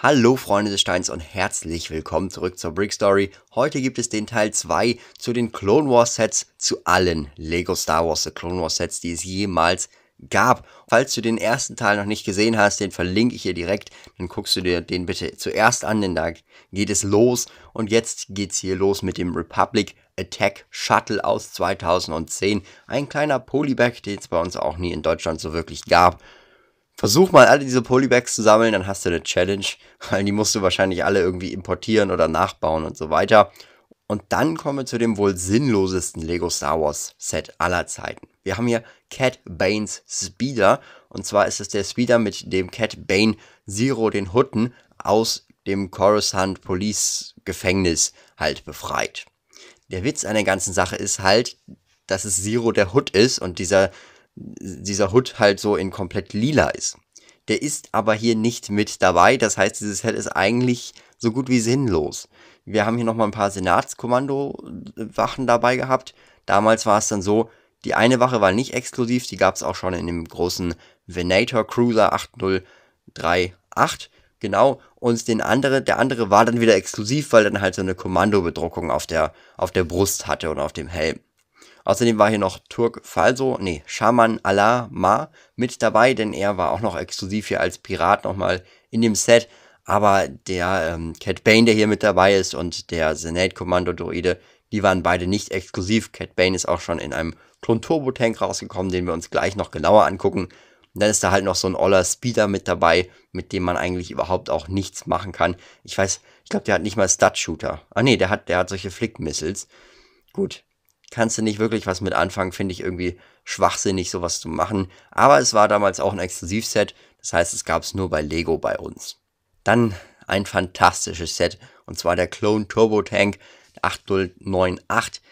Hallo Freunde des Steins und herzlich willkommen zurück zur Brick Story. Heute gibt es den Teil 2 zu den Clone Wars Sets, zu allen Lego Star Wars The äh, Clone Wars Sets, die es jemals gab. Falls du den ersten Teil noch nicht gesehen hast, den verlinke ich dir direkt, dann guckst du dir den bitte zuerst an, denn da geht es los. Und jetzt geht es hier los mit dem Republic Attack Shuttle aus 2010. Ein kleiner Polybag, den es bei uns auch nie in Deutschland so wirklich gab. Versuch mal alle diese Polybags zu sammeln, dann hast du eine Challenge, weil die musst du wahrscheinlich alle irgendwie importieren oder nachbauen und so weiter. Und dann kommen wir zu dem wohl sinnlosesten Lego Star Wars Set aller Zeiten. Wir haben hier Cat Banes Speeder. Und zwar ist es der Speeder, mit dem Cat Bane Zero den Hutten aus dem Coruscant Police Gefängnis halt befreit. Der Witz an der ganzen Sache ist halt, dass es Zero der Hut ist und dieser dieser Hood halt so in komplett lila ist. Der ist aber hier nicht mit dabei. Das heißt, dieses Set ist eigentlich so gut wie sinnlos. Wir haben hier nochmal ein paar Senatskommando-Wachen dabei gehabt. Damals war es dann so, die eine Wache war nicht exklusiv, die gab es auch schon in dem großen Venator Cruiser 8038. Genau, und den andere, der andere war dann wieder exklusiv, weil dann halt so eine Kommandobedruckung auf der, auf der Brust hatte oder auf dem Helm. Außerdem war hier noch Turk Falso, nee, Shaman Allah Ma mit dabei, denn er war auch noch exklusiv hier als Pirat nochmal in dem Set. Aber der ähm, Cat Bane, der hier mit dabei ist, und der Senate Kommando Droide, die waren beide nicht exklusiv. Cat Bane ist auch schon in einem Klon Turbo Tank rausgekommen, den wir uns gleich noch genauer angucken. Und dann ist da halt noch so ein Oller Speeder mit dabei, mit dem man eigentlich überhaupt auch nichts machen kann. Ich weiß, ich glaube, der hat nicht mal Stud Shooter. Ah nee, der hat, der hat solche Flick Missiles. Gut, kannst du nicht wirklich was mit anfangen, finde ich irgendwie schwachsinnig, sowas zu machen. Aber es war damals auch ein Exklusivset, das heißt, es gab es nur bei Lego bei uns. Dann ein fantastisches Set, und zwar der Clone Turbo Tank 8098.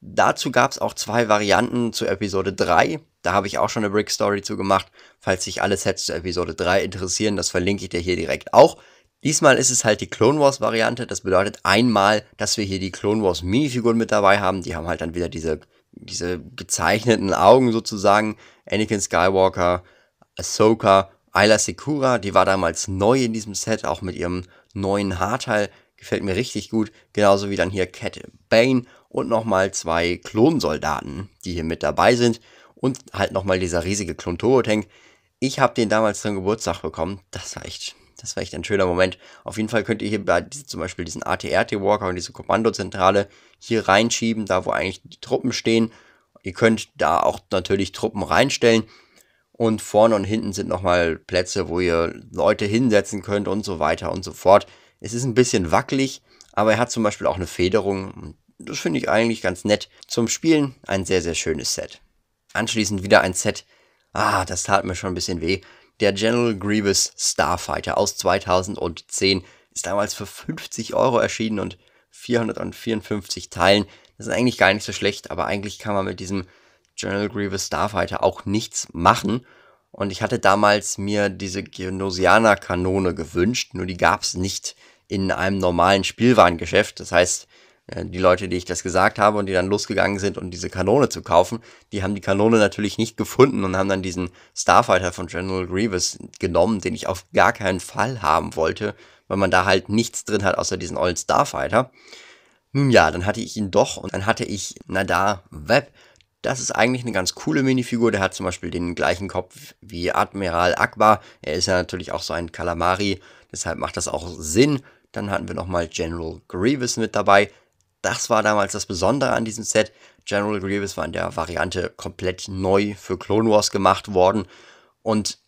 Dazu gab es auch zwei Varianten zu Episode 3. Da habe ich auch schon eine Brick Story zu gemacht. Falls sich alle Sets zu Episode 3 interessieren, das verlinke ich dir hier direkt auch. Diesmal ist es halt die Clone Wars Variante. Das bedeutet einmal, dass wir hier die Clone Wars Minifiguren mit dabei haben. Die haben halt dann wieder diese, diese gezeichneten Augen sozusagen. Anakin Skywalker, Ahsoka, Ayla Sekura, die war damals neu in diesem Set, auch mit ihrem neuen Haarteil. Gefällt mir richtig gut. Genauso wie dann hier Cat Bane und nochmal zwei Klonsoldaten, die hier mit dabei sind. Und halt nochmal dieser riesige Klon toro Tank. Ich habe den damals zum Geburtstag bekommen. Das war echt das war echt ein schöner Moment. Auf jeden Fall könnt ihr hier bei diese, zum Beispiel diesen ATRT-Walker und diese Kommandozentrale hier reinschieben, da wo eigentlich die Truppen stehen. Ihr könnt da auch natürlich Truppen reinstellen. Und vorne und hinten sind nochmal Plätze, wo ihr Leute hinsetzen könnt und so weiter und so fort. Es ist ein bisschen wackelig, aber er hat zum Beispiel auch eine Federung. Das finde ich eigentlich ganz nett. Zum Spielen ein sehr, sehr schönes Set. Anschließend wieder ein Set. Ah, das tat mir schon ein bisschen weh. Der General Grievous Starfighter aus 2010 ist damals für 50 Euro erschienen und 454 Teilen. Das ist eigentlich gar nicht so schlecht, aber eigentlich kann man mit diesem General Grievous Starfighter auch nichts machen. Und ich hatte damals mir diese Genosianer Kanone gewünscht, nur die gab es nicht in einem normalen Spielwarengeschäft. Das heißt, äh, die Leute, die ich das gesagt habe und die dann losgegangen sind, um diese Kanone zu kaufen, die haben die Kanone natürlich nicht gefunden und haben dann diesen Starfighter von General Grievous genommen, den ich auf gar keinen Fall haben wollte, weil man da halt nichts drin hat außer diesen ollen Starfighter. Nun ja, dann hatte ich ihn doch und dann hatte ich Nadar Webb. Das ist eigentlich eine ganz coole Minifigur. Der hat zum Beispiel den gleichen Kopf wie Admiral Akbar. Er ist ja natürlich auch so ein Kalamari, deshalb macht das auch Sinn. Dann hatten wir nochmal General Grievous mit dabei. Das war damals das Besondere an diesem Set. General Grievous war in der Variante komplett neu für Clone Wars gemacht worden. Und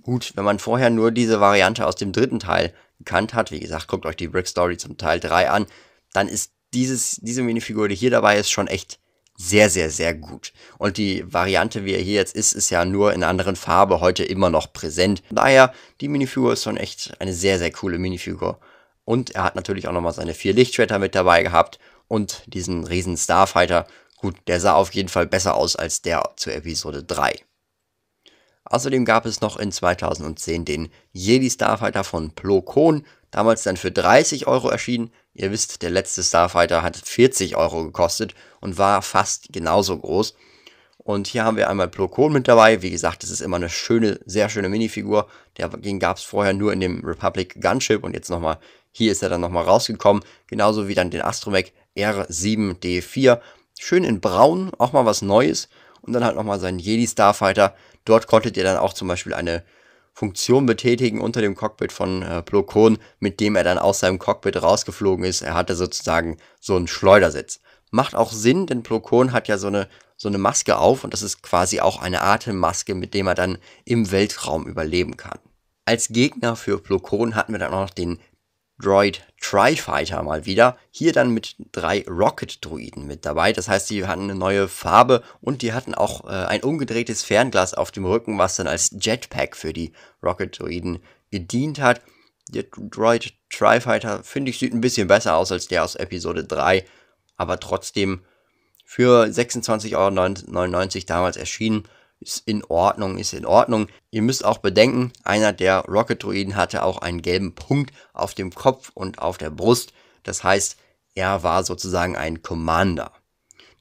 gut, wenn man vorher nur diese Variante aus dem dritten Teil gekannt hat, wie gesagt, guckt euch die Brick Story zum Teil 3 an, dann ist dieses, diese Minifigur, die hier dabei ist, schon echt sehr, sehr, sehr gut. Und die Variante, wie er hier jetzt ist, ist ja nur in anderen Farbe heute immer noch präsent. Daher, die Minifigur ist schon echt eine sehr, sehr coole Minifigur. Und er hat natürlich auch nochmal seine vier Lichtschwerter mit dabei gehabt und diesen riesen Starfighter. Gut, der sah auf jeden Fall besser aus als der zu Episode 3. Außerdem gab es noch in 2010 den Jedi Starfighter von Plo Koon, damals dann für 30 Euro erschienen. Ihr wisst, der letzte Starfighter hat 40 Euro gekostet und war fast genauso groß. Und hier haben wir einmal Plo Koon mit dabei. Wie gesagt, das ist immer eine schöne, sehr schöne Minifigur. Den gab es vorher nur in dem Republic Gunship und jetzt nochmal, hier ist er dann nochmal rausgekommen. Genauso wie dann den Astromech R7D4. Schön in braun, auch mal was Neues. Und dann halt nochmal seinen Jedi Starfighter. Dort konntet ihr dann auch zum Beispiel eine Funktion betätigen unter dem Cockpit von äh, Plo Koon, mit dem er dann aus seinem Cockpit rausgeflogen ist. Er hatte sozusagen so einen Schleudersitz. Macht auch Sinn, denn Plo Koon hat ja so eine, so eine Maske auf und das ist quasi auch eine Atemmaske, mit dem er dann im Weltraum überleben kann. Als Gegner für Plo Koon hatten wir dann auch noch den Droid Tri-Fighter mal wieder. Hier dann mit drei Rocket-Druiden mit dabei. Das heißt, die hatten eine neue Farbe und die hatten auch äh, ein umgedrehtes Fernglas auf dem Rücken, was dann als Jetpack für die Rocket-Druiden gedient hat. Der Droid Tri-Fighter, finde ich, sieht ein bisschen besser aus als der aus Episode 3. Aber trotzdem für 26,99 Euro damals erschienen ist in Ordnung, ist in Ordnung. Ihr müsst auch bedenken, einer der Rocket-Druiden hatte auch einen gelben Punkt auf dem Kopf und auf der Brust. Das heißt, er war sozusagen ein Commander.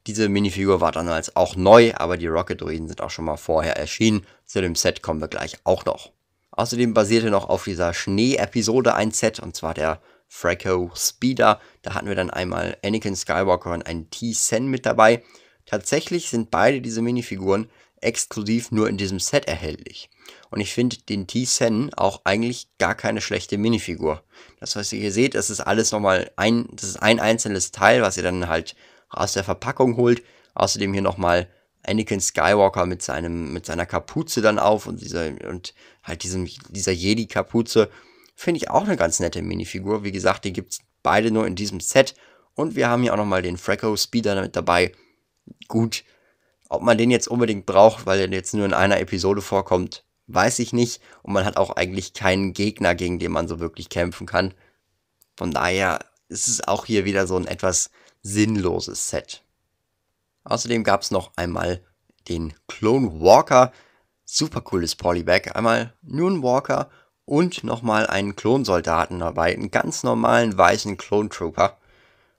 Diese Minifigur war dann als auch neu, aber die Rocket-Druiden sind auch schon mal vorher erschienen. Zu dem Set kommen wir gleich auch noch. Außerdem basierte noch auf dieser Schnee-Episode ein Set, und zwar der Fracco Speeder. Da hatten wir dann einmal Anakin Skywalker und einen T-Sen mit dabei. Tatsächlich sind beide diese Minifiguren exklusiv nur in diesem Set erhältlich. Und ich finde den T-Sen auch eigentlich gar keine schlechte Minifigur. Das, was ihr hier seht, das ist alles nochmal ein, das ist ein einzelnes Teil, was ihr dann halt aus der Verpackung holt. Außerdem hier nochmal Anakin Skywalker mit seinem, mit seiner Kapuze dann auf und dieser, und halt diesem, dieser Jedi-Kapuze. Finde ich auch eine ganz nette Minifigur. Wie gesagt, die gibt's beide nur in diesem Set. Und wir haben hier auch nochmal den Freckle Speeder mit dabei. Gut, ob man den jetzt unbedingt braucht, weil er jetzt nur in einer Episode vorkommt, weiß ich nicht. Und man hat auch eigentlich keinen Gegner, gegen den man so wirklich kämpfen kann. Von daher ist es auch hier wieder so ein etwas sinnloses Set. Außerdem gab es noch einmal den Clone Walker. Super cooles Polybag. Einmal nur ein Walker und nochmal einen Klonsoldaten dabei. Einen ganz normalen weißen Clone Trooper.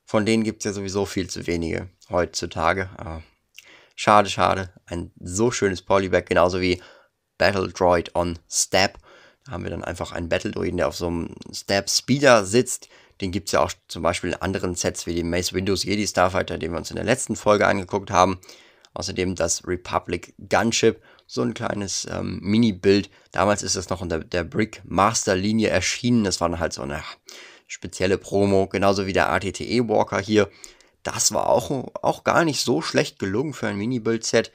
Von denen gibt es ja sowieso viel zu wenige heutzutage. Aber ah. Schade, schade. Ein so schönes Polybag, genauso wie Battle Droid on Step. Da haben wir dann einfach einen Battle Droiden, der auf so einem Step Speeder sitzt. Den gibt es ja auch zum Beispiel in anderen Sets wie dem Mace Windows Jedi Starfighter, den wir uns in der letzten Folge angeguckt haben. Außerdem das Republic Gunship, so ein kleines ähm, Mini-Bild. Damals ist das noch in der, der Brick Master Linie erschienen. Das war dann halt so eine spezielle Promo, genauso wie der ATTE Walker hier. Das war auch, auch gar nicht so schlecht gelungen für ein Mini-Build-Set.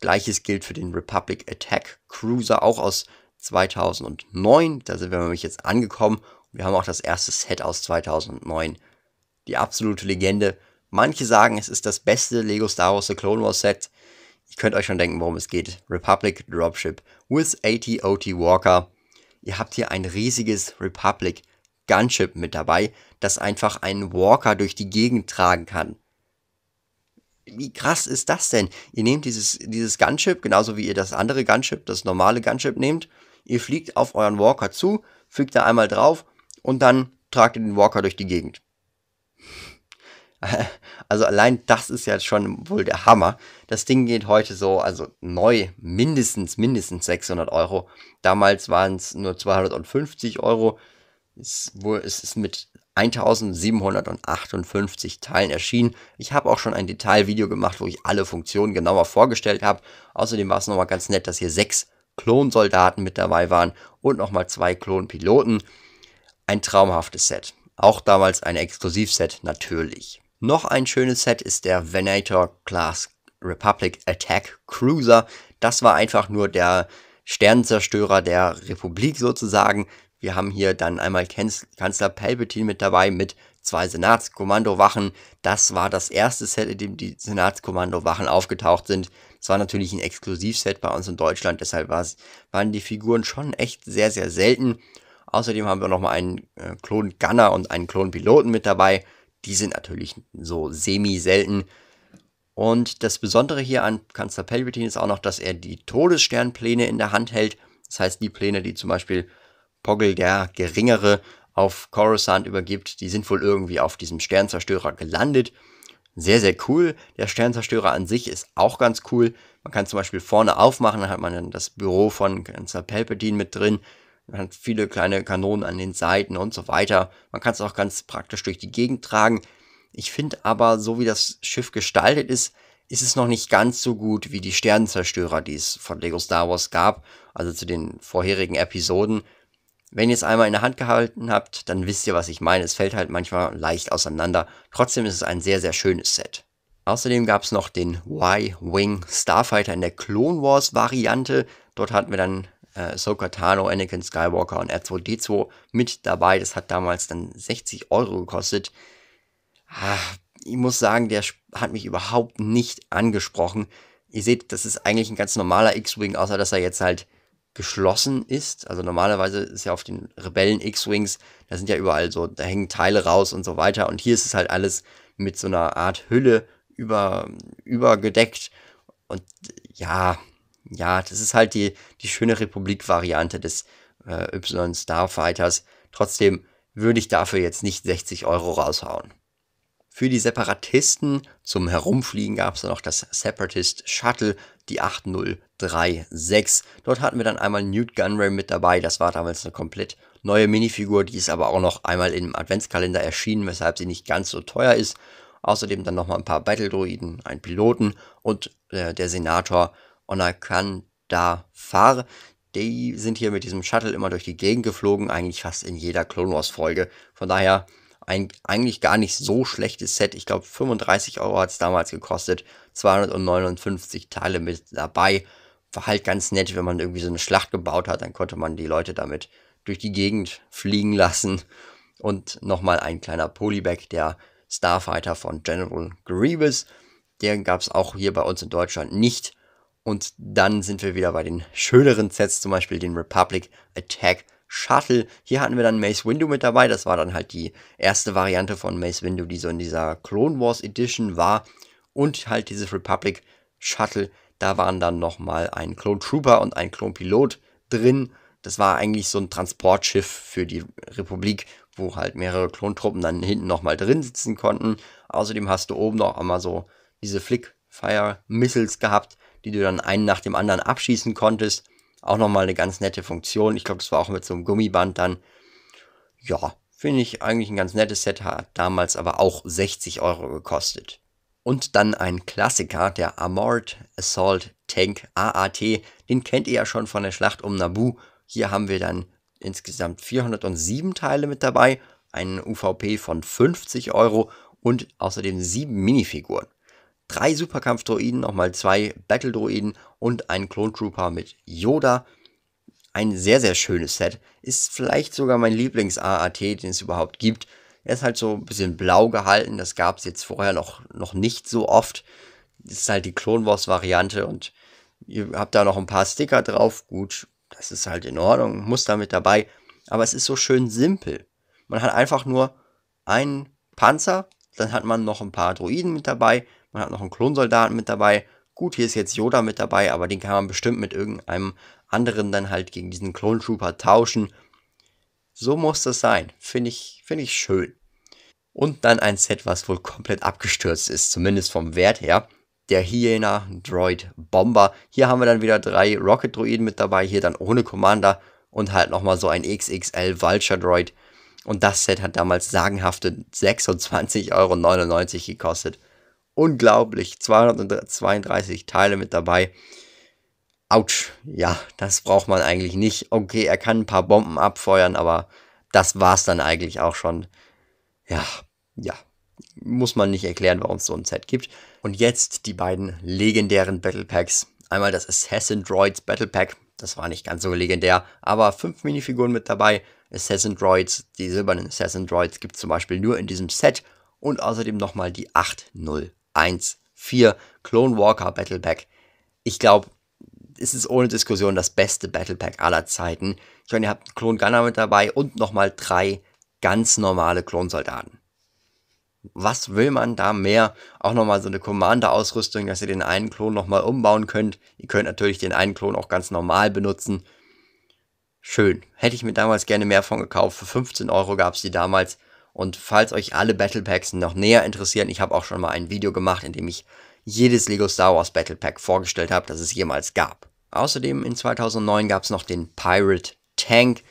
Gleiches gilt für den Republic Attack Cruiser, auch aus 2009. Da sind wir nämlich jetzt angekommen. Wir haben auch das erste Set aus 2009. Die absolute Legende. Manche sagen, es ist das beste Lego Star Wars The Clone Wars Set. Ihr könnt euch schon denken, worum es geht. Republic Dropship with AT-OT Walker. Ihr habt hier ein riesiges Republic Gunship mit dabei, das einfach einen Walker durch die Gegend tragen kann. Wie krass ist das denn? Ihr nehmt dieses, dieses Gunship, genauso wie ihr das andere Gunship, das normale Gunship nehmt. Ihr fliegt auf euren Walker zu, fügt da einmal drauf und dann tragt ihr den Walker durch die Gegend. Also allein das ist ja schon wohl der Hammer. Das Ding geht heute so, also neu, mindestens, mindestens 600 Euro. Damals waren es nur 250 Euro. Es, ist mit 1758 Teilen erschienen. Ich habe auch schon ein Detailvideo gemacht, wo ich alle Funktionen genauer vorgestellt habe. Außerdem war es nochmal ganz nett, dass hier sechs Klonsoldaten mit dabei waren und nochmal zwei Klonpiloten. Ein traumhaftes Set. Auch damals ein Exklusivset natürlich. Noch ein schönes Set ist der Venator Class Republic Attack Cruiser. Das war einfach nur der Sternzerstörer der Republik sozusagen. Wir haben hier dann einmal Kanzler Palpatine mit dabei mit zwei Senatskommandowachen. Das war das erste Set, in dem die Senatskommandowachen aufgetaucht sind. Es war natürlich ein Exklusivset bei uns in Deutschland, deshalb waren die Figuren schon echt sehr, sehr selten. Außerdem haben wir nochmal einen äh, Klon Gunner und einen Klon Piloten mit dabei. Die sind natürlich so semi-selten. Und das Besondere hier an Kanzler Palpatine ist auch noch, dass er die Todessternpläne in der Hand hält. Das heißt, die Pläne, die zum Beispiel Poggle, der Geringere, auf Coruscant übergibt. Die sind wohl irgendwie auf diesem Sternzerstörer gelandet. Sehr, sehr cool. Der Sternzerstörer an sich ist auch ganz cool. Man kann zum Beispiel vorne aufmachen, dann hat man dann das Büro von Kanzler Palpatine mit drin. Man hat viele kleine Kanonen an den Seiten und so weiter. Man kann es auch ganz praktisch durch die Gegend tragen. Ich finde aber, so wie das Schiff gestaltet ist, ist es noch nicht ganz so gut wie die Sternenzerstörer, die es von Lego Star Wars gab, also zu den vorherigen Episoden. Wenn ihr es einmal in der Hand gehalten habt, dann wisst ihr, was ich meine. Es fällt halt manchmal leicht auseinander. Trotzdem ist es ein sehr, sehr schönes Set. Außerdem gab es noch den Y-Wing Starfighter in der Clone Wars Variante. Dort hatten wir dann äh, Ahsoka Tano, Anakin Skywalker und R2D2 mit dabei. Das hat damals dann 60 Euro gekostet. Ach, ich muss sagen, der hat mich überhaupt nicht angesprochen. Ihr seht, das ist eigentlich ein ganz normaler X-Wing, außer dass er jetzt halt geschlossen ist. Also normalerweise ist ja auf den Rebellen X-Wings, da sind ja überall so, da hängen Teile raus und so weiter. Und hier ist es halt alles mit so einer Art Hülle über, übergedeckt. Und ja, ja, das ist halt die, die schöne Republik-Variante des äh, Y-Starfighters. Trotzdem würde ich dafür jetzt nicht 60 Euro raushauen. Für die Separatisten zum Herumfliegen gab es noch das Separatist Shuttle die 8036. Dort hatten wir dann einmal Newt Gunray mit dabei. Das war damals eine komplett neue Minifigur. Die ist aber auch noch einmal im Adventskalender erschienen, weshalb sie nicht ganz so teuer ist. Außerdem dann nochmal ein paar Battle-Droiden, einen Piloten und äh, der Senator Onakandafar. Die sind hier mit diesem Shuttle immer durch die Gegend geflogen, eigentlich fast in jeder Clone Wars-Folge. Von daher ein eigentlich gar nicht so schlechtes Set. Ich glaube, 35 Euro hat es damals gekostet. 259 Teile mit dabei. War halt ganz nett, wenn man irgendwie so eine Schlacht gebaut hat, dann konnte man die Leute damit durch die Gegend fliegen lassen. Und nochmal ein kleiner Polybag, der Starfighter von General Grievous. Den gab es auch hier bei uns in Deutschland nicht. Und dann sind wir wieder bei den schöneren Sets, zum Beispiel den Republic Attack Shuttle. Hier hatten wir dann Mace Windu mit dabei. Das war dann halt die erste Variante von Mace Windu, die so in dieser Clone Wars Edition war. Und halt dieses Republic Shuttle. Da waren dann nochmal ein Clone Trooper und ein Clone Pilot drin. Das war eigentlich so ein Transportschiff für die Republik, wo halt mehrere Klontruppen dann hinten nochmal drin sitzen konnten. Außerdem hast du oben noch einmal so diese Flickfire Missiles gehabt, die du dann einen nach dem anderen abschießen konntest. Auch nochmal eine ganz nette Funktion. Ich glaube, das war auch mit so einem Gummiband dann. Ja, finde ich eigentlich ein ganz nettes Set. Hat damals aber auch 60 Euro gekostet. Und dann ein Klassiker, der Armored Assault Tank AAT. Den kennt ihr ja schon von der Schlacht um Naboo. Hier haben wir dann insgesamt 407 Teile mit dabei, einen UVP von 50 Euro und außerdem sieben Minifiguren. Drei Superkampfdroiden, nochmal zwei Battle-Droiden und einen Clone Trooper mit Yoda. Ein sehr, sehr schönes Set. Ist vielleicht sogar mein Lieblings-AAT, den es überhaupt gibt. Er ist halt so ein bisschen blau gehalten. Das gab es jetzt vorher noch, noch nicht so oft. Das ist halt die Clone Wars-Variante und ihr habt da noch ein paar Sticker drauf. Gut, das ist halt in Ordnung, muss damit dabei. Aber es ist so schön simpel. Man hat einfach nur einen Panzer, dann hat man noch ein paar Droiden mit dabei, man hat noch einen Klonsoldaten mit dabei Gut, hier ist jetzt Yoda mit dabei, aber den kann man bestimmt mit irgendeinem anderen dann halt gegen diesen Clone Trooper tauschen. So muss das sein. Finde ich, find ich schön. Und dann ein Set, was wohl komplett abgestürzt ist, zumindest vom Wert her. Der Hyena Droid Bomber. Hier haben wir dann wieder drei Rocket Droiden mit dabei, hier dann ohne Commander und halt nochmal so ein XXL Vulture Droid. Und das Set hat damals sagenhafte 26,99 Euro gekostet unglaublich. 232 Teile mit dabei. Autsch, ja, das braucht man eigentlich nicht. Okay, er kann ein paar Bomben abfeuern, aber das war's dann eigentlich auch schon. Ja, ja, muss man nicht erklären, warum es so ein Set gibt. Und jetzt die beiden legendären Battle Packs. Einmal das Assassin Droids Battle Pack. Das war nicht ganz so legendär, aber fünf Minifiguren mit dabei. Assassin Droids, die silbernen Assassin Droids gibt es zum Beispiel nur in diesem Set. Und außerdem nochmal die 8 1-4 Clone Walker Battle Pack. Ich glaube, es ist ohne Diskussion das beste Battle Pack aller Zeiten. Ich meine, ihr habt einen Klon Gunner mit dabei und nochmal drei ganz normale Klonsoldaten. Was will man da mehr? Auch nochmal so eine Commander-Ausrüstung, dass ihr den einen Klon nochmal umbauen könnt. Ihr könnt natürlich den einen Klon auch ganz normal benutzen. Schön. Hätte ich mir damals gerne mehr von gekauft. Für 15 Euro gab es die damals. Und falls euch alle Battle Packs noch näher interessieren, ich habe auch schon mal ein Video gemacht, in dem ich jedes Lego Star Wars Battle Pack vorgestellt habe, das es jemals gab. Außerdem in 2009 gab es noch den Pirate Tank.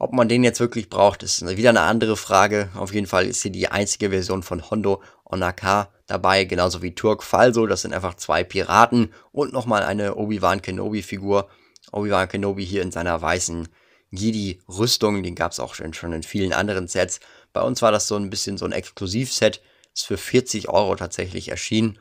Ob man den jetzt wirklich braucht, ist wieder eine andere Frage. Auf jeden Fall ist hier die einzige Version von Hondo Onaka dabei, genauso wie Turk Falso. Das sind einfach zwei Piraten und nochmal eine Obi-Wan Kenobi-Figur. Obi-Wan Kenobi hier in seiner weißen Jedi-Rüstung, den gab es auch schon, in vielen anderen Sets. Bei uns war das so ein bisschen so ein Exklusivset. Ist für 40 Euro tatsächlich erschienen.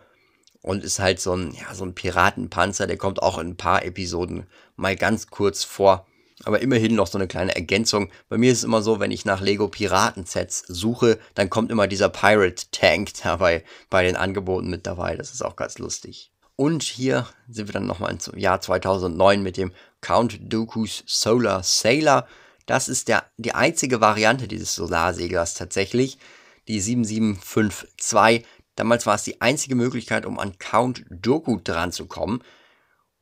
Und ist halt so ein, ja, so ein Piratenpanzer, der kommt auch in ein paar Episoden mal ganz kurz vor. Aber immerhin noch so eine kleine Ergänzung. Bei mir ist es immer so, wenn ich nach Lego Piratensets suche, dann kommt immer dieser Pirate Tank dabei bei den Angeboten mit dabei. Das ist auch ganz lustig. Und hier sind wir dann nochmal im Jahr 2009 mit dem Count Dooku's Solar Sailor. Das ist der, die einzige Variante dieses Solarseglers tatsächlich, die 7752. Damals war es die einzige Möglichkeit, um an Count Doku dran zu kommen.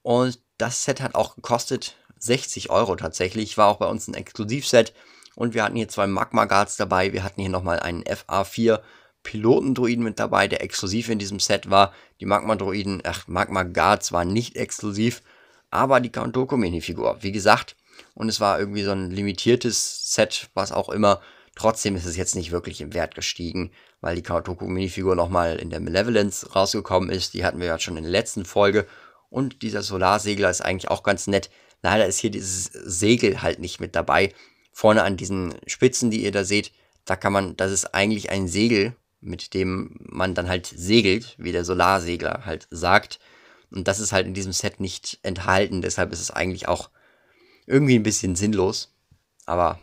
Und das Set hat auch gekostet 60 Euro tatsächlich. War auch bei uns ein Exklusivset. Und wir hatten hier zwei Magma Guards dabei. Wir hatten hier nochmal einen FA4 Pilotendruiden mit dabei, der exklusiv in diesem Set war. Die Magma Druiden, ach, Magma Guards waren nicht exklusiv, aber die Count Doku Minifigur. Wie gesagt, und es war irgendwie so ein limitiertes Set, was auch immer. Trotzdem ist es jetzt nicht wirklich im Wert gestiegen, weil die Kaotoku-Minifigur nochmal in der Malevolence rausgekommen ist. Die hatten wir ja schon in der letzten Folge. Und dieser Solarsegler ist eigentlich auch ganz nett. Leider ist hier dieses Segel halt nicht mit dabei. Vorne an diesen Spitzen, die ihr da seht, da kann man, das ist eigentlich ein Segel, mit dem man dann halt segelt, wie der Solarsegler halt sagt. Und das ist halt in diesem Set nicht enthalten. Deshalb ist es eigentlich auch irgendwie ein bisschen sinnlos. Aber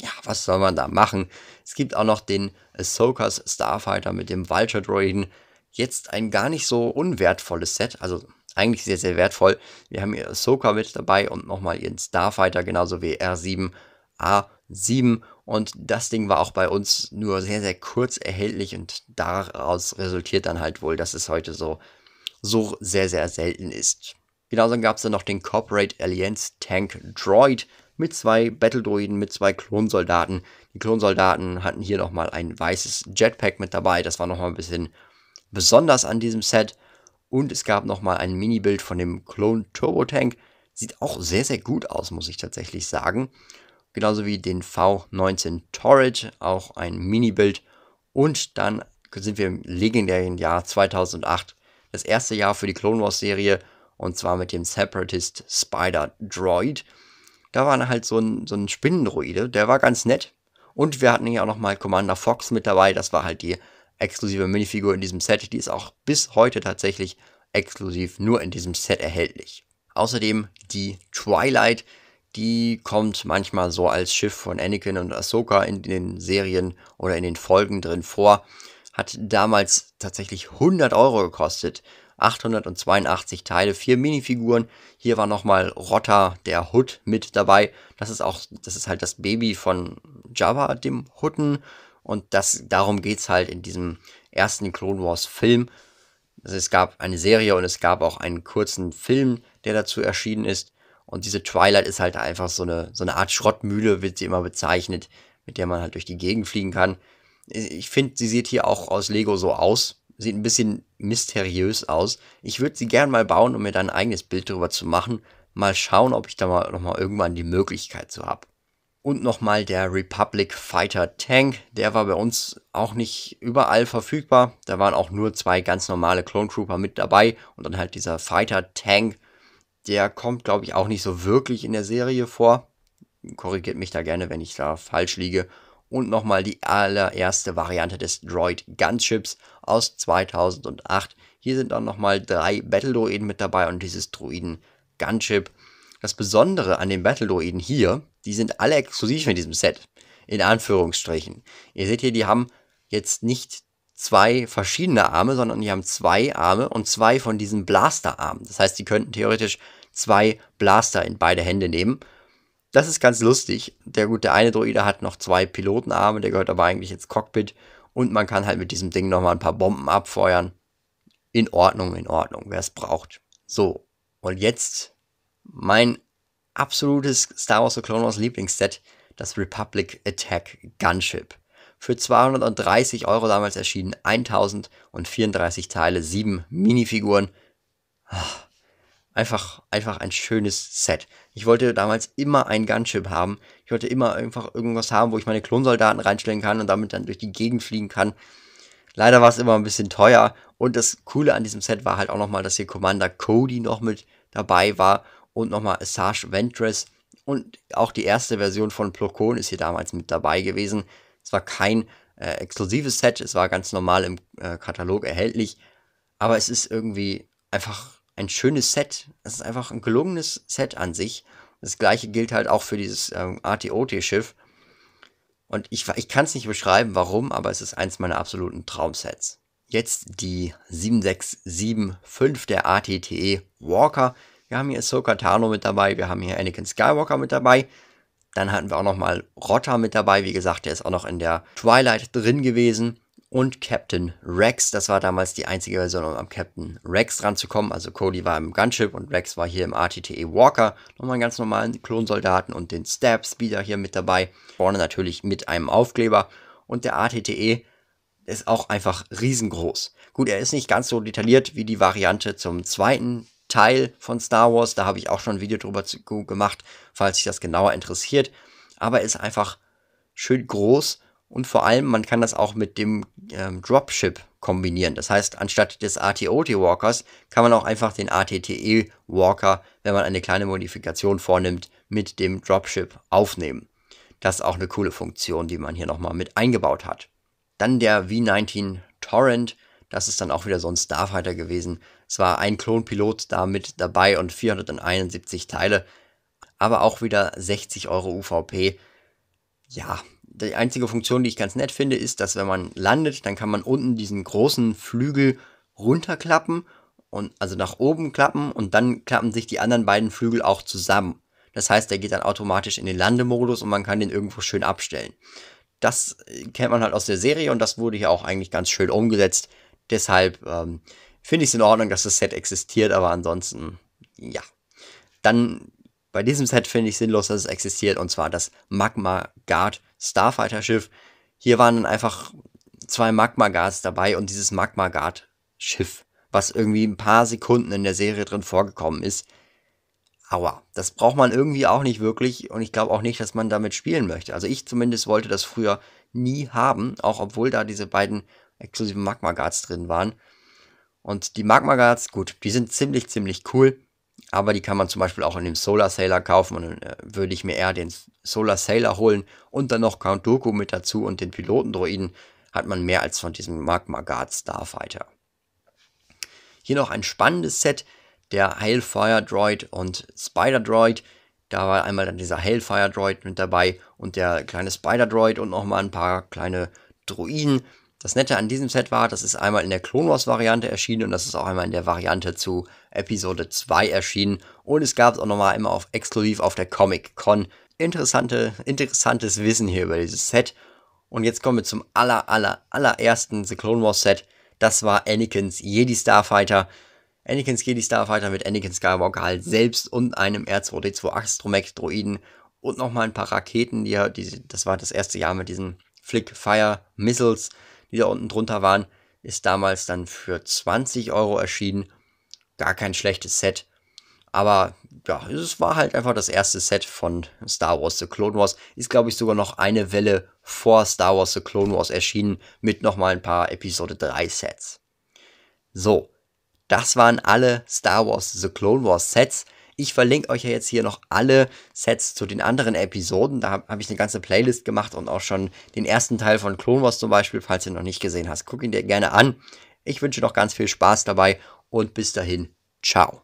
ja, was soll man da machen? Es gibt auch noch den Ahsokas Starfighter mit dem Vulture Droiden. Jetzt ein gar nicht so unwertvolles Set, also eigentlich sehr, sehr wertvoll. Wir haben hier Ahsoka mit dabei und nochmal ihren Starfighter, genauso wie R7A7. Und das Ding war auch bei uns nur sehr, sehr kurz erhältlich und daraus resultiert dann halt wohl, dass es heute so, so sehr, sehr selten ist. Genauso gab es dann noch den Corporate Alliance Tank Droid mit zwei Battle-Droiden, mit zwei Klonsoldaten. Die Klonsoldaten hatten hier nochmal ein weißes Jetpack mit dabei. Das war nochmal ein bisschen besonders an diesem Set. Und es gab nochmal ein Mini-Bild von dem Clone Turbo Tank. Sieht auch sehr, sehr gut aus, muss ich tatsächlich sagen. Genauso wie den V19 Torrid, auch ein Mini-Bild. Und dann sind wir im legendären Jahr 2008. Das erste Jahr für die Clone Wars Serie und zwar mit dem Separatist Spider Droid. Da war halt so ein, so ein Spinnendroide, der war ganz nett. Und wir hatten hier auch nochmal Commander Fox mit dabei, das war halt die exklusive Minifigur in diesem Set, die ist auch bis heute tatsächlich exklusiv nur in diesem Set erhältlich. Außerdem die Twilight, die kommt manchmal so als Schiff von Anakin und Ahsoka in den Serien oder in den Folgen drin vor hat damals tatsächlich 100 Euro gekostet. 882 Teile, vier Minifiguren. Hier war nochmal Rotter, der Hood, mit dabei. Das ist auch, das ist halt das Baby von Java, dem Hutten. Und das, darum es halt in diesem ersten Clone Wars Film. Also es gab eine Serie und es gab auch einen kurzen Film, der dazu erschienen ist. Und diese Twilight ist halt einfach so eine, so eine Art Schrottmühle, wird sie immer bezeichnet, mit der man halt durch die Gegend fliegen kann. Ich finde, sie sieht hier auch aus Lego so aus. Sieht ein bisschen mysteriös aus. Ich würde sie gern mal bauen, um mir dann ein eigenes Bild darüber zu machen. Mal schauen, ob ich da mal nochmal irgendwann die Möglichkeit zu habe. Und nochmal der Republic Fighter Tank. Der war bei uns auch nicht überall verfügbar. Da waren auch nur zwei ganz normale Clone Trooper mit dabei. Und dann halt dieser Fighter Tank. Der kommt, glaube ich, auch nicht so wirklich in der Serie vor. Korrigiert mich da gerne, wenn ich da falsch liege und nochmal die allererste Variante des Droid Gunships aus 2008. Hier sind dann nochmal drei Battle-Droiden mit dabei und dieses Droiden Gunship. Das Besondere an den Battle-Droiden hier, die sind alle exklusiv in diesem Set. In Anführungsstrichen. Ihr seht hier, die haben jetzt nicht zwei verschiedene Arme, sondern die haben zwei Arme und zwei von diesen Blasterarmen. Das heißt, die könnten theoretisch zwei Blaster in beide Hände nehmen das ist ganz lustig. Der gute eine Droide hat noch zwei Pilotenarme, der gehört aber eigentlich ins Cockpit. Und man kann halt mit diesem Ding nochmal ein paar Bomben abfeuern. In Ordnung, in Ordnung, wer es braucht. So, und jetzt mein absolutes Star Wars The Clone Wars Lieblingsset, das Republic Attack Gunship. Für 230 Euro damals erschienen 1034 Teile, 7 Minifiguren. Ach einfach, einfach ein schönes Set. Ich wollte damals immer ein Gunship haben. Ich wollte immer einfach irgendwas haben, wo ich meine Klonsoldaten reinstellen kann und damit dann durch die Gegend fliegen kann. Leider war es immer ein bisschen teuer. Und das Coole an diesem Set war halt auch nochmal, dass hier Commander Cody noch mit dabei war und nochmal Assage Ventress. Und auch die erste Version von Plokon ist hier damals mit dabei gewesen. Es war kein äh, exklusives Set, es war ganz normal im äh, Katalog erhältlich. Aber es ist irgendwie einfach ein schönes Set. Es ist einfach ein gelungenes Set an sich. Das gleiche gilt halt auch für dieses ähm, ATOT-Schiff. Und ich, ich kann es nicht beschreiben, warum, aber es ist eins meiner absoluten Traumsets. Jetzt die 7675 der ATTE Walker. Wir haben hier Ahsoka Tano mit dabei, wir haben hier Anakin Skywalker mit dabei. Dann hatten wir auch nochmal Rotter mit dabei. Wie gesagt, der ist auch noch in der Twilight drin gewesen und Captain Rex. Das war damals die einzige Version, um am Captain Rex ranzukommen. Also Cody war im Gunship und Rex war hier im RTTE Walker. Nochmal einen ganz normalen Klonsoldaten und den Stab Speeder hier mit dabei. Vorne natürlich mit einem Aufkleber. Und der RTTE ist auch einfach riesengroß. Gut, er ist nicht ganz so detailliert wie die Variante zum zweiten Teil von Star Wars. Da habe ich auch schon ein Video drüber gemacht, falls sich das genauer interessiert. Aber er ist einfach schön groß und vor allem, man kann das auch mit dem ähm, Dropship kombinieren. Das heißt, anstatt des ATOT-Walkers kann man auch einfach den ATTE-Walker, wenn man eine kleine Modifikation vornimmt, mit dem Dropship aufnehmen. Das ist auch eine coole Funktion, die man hier nochmal mit eingebaut hat. Dann der V19 Torrent. Das ist dann auch wieder so ein Starfighter gewesen. Es war ein Klonpilot da mit dabei und 471 Teile. Aber auch wieder 60 Euro UVP. Ja, die einzige Funktion, die ich ganz nett finde, ist, dass wenn man landet, dann kann man unten diesen großen Flügel runterklappen und also nach oben klappen und dann klappen sich die anderen beiden Flügel auch zusammen. Das heißt, der geht dann automatisch in den Landemodus und man kann den irgendwo schön abstellen. Das äh, kennt man halt aus der Serie und das wurde hier auch eigentlich ganz schön umgesetzt. Deshalb ähm, finde ich es in Ordnung, dass das Set existiert, aber ansonsten, ja. Dann bei diesem Set finde ich sinnlos, dass es existiert und zwar das Magma Guard Starfighter-Schiff. Hier waren dann einfach zwei Magma Guards dabei und dieses Magma guard schiff was irgendwie ein paar Sekunden in der Serie drin vorgekommen ist. Aua, das braucht man irgendwie auch nicht wirklich und ich glaube auch nicht, dass man damit spielen möchte. Also ich zumindest wollte das früher nie haben, auch obwohl da diese beiden exklusiven Magma Guards drin waren. Und die Magma Guards, gut, die sind ziemlich, ziemlich cool aber die kann man zum Beispiel auch in dem Solar Sailor kaufen und dann äh, würde ich mir eher den Solar Sailor holen und dann noch Count Dooku mit dazu und den Pilotendroiden hat man mehr als von diesem Magma Guard Starfighter. Hier noch ein spannendes Set, der Hailfire Droid und Spider Droid. Da war einmal dann dieser Hailfire Droid mit dabei und der kleine Spider Droid und nochmal ein paar kleine Droiden. Das Nette an diesem Set war, das ist einmal in der Clone Wars Variante erschienen und das ist auch einmal in der Variante zu Episode 2 erschienen. Und es gab es auch nochmal immer auf, exklusiv auf der Comic Con. Interessante, interessantes Wissen hier über dieses Set. Und jetzt kommen wir zum aller, aller, allerersten The Clone Wars Set. Das war Anakin's Jedi Starfighter. Anakin's Jedi Starfighter mit Anakin Skywalker halt selbst und einem R2D2 Astromech Droiden und nochmal ein paar Raketen, die, die, das war das erste Jahr mit diesen Flick Fire Missiles die da unten drunter waren, ist damals dann für 20 Euro erschienen. Gar kein schlechtes Set. Aber ja, es war halt einfach das erste Set von Star Wars The Clone Wars. Ist, glaube ich, sogar noch eine Welle vor Star Wars The Clone Wars erschienen mit nochmal ein paar Episode 3 Sets. So, das waren alle Star Wars The Clone Wars Sets. Ich verlinke euch ja jetzt hier noch alle Sets zu den anderen Episoden. Da habe hab ich eine ganze Playlist gemacht und auch schon den ersten Teil von Clone Wars zum Beispiel, falls ihr noch nicht gesehen hast. Guck ihn dir gerne an. Ich wünsche noch ganz viel Spaß dabei und bis dahin, ciao.